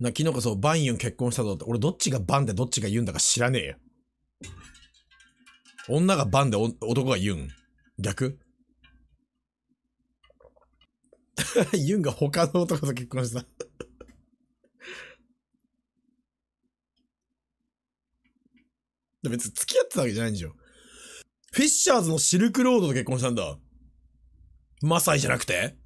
な、昨日こそバンユン結婚したぞって、俺どっちがバンでどっちがユンだか知らねえよ。女がバンで男がユン。逆 ユンが他の男と結婚した 別に付き合ってたわけじゃないんでしょ。フィッシャーズのシルクロードと結婚したんだ。マサイじゃなくて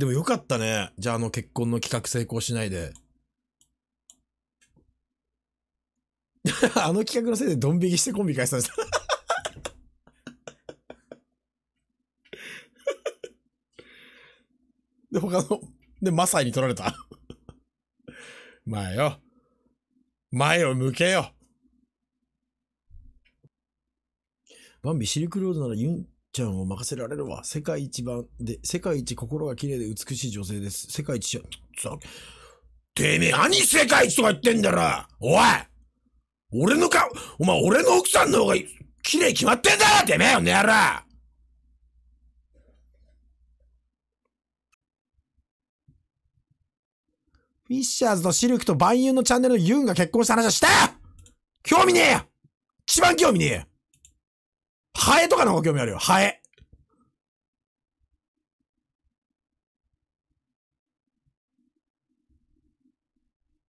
でもよかったね。じゃああの結婚の企画成功しないで。あの企画のせいでドン引きしてコンビ解散した。で、他の、で、マサイに取られた。前よ。前を向けよ。バンビシルクロードならユンちゃんを任せられるわ。世界一番で、世界一心が綺麗で美しい女性です。世界一じゃ、さ、てめえ、何世界一とか言ってんだろおい俺の顔、お前俺の奥さんの方が綺麗決まってんだろてめえ、おのや郎フィッシャーズとシルクと万有のチャンネルのユンが結婚した話はした興味ねえ一番興味ねえハエとかの方が興味あるよ。ハエ。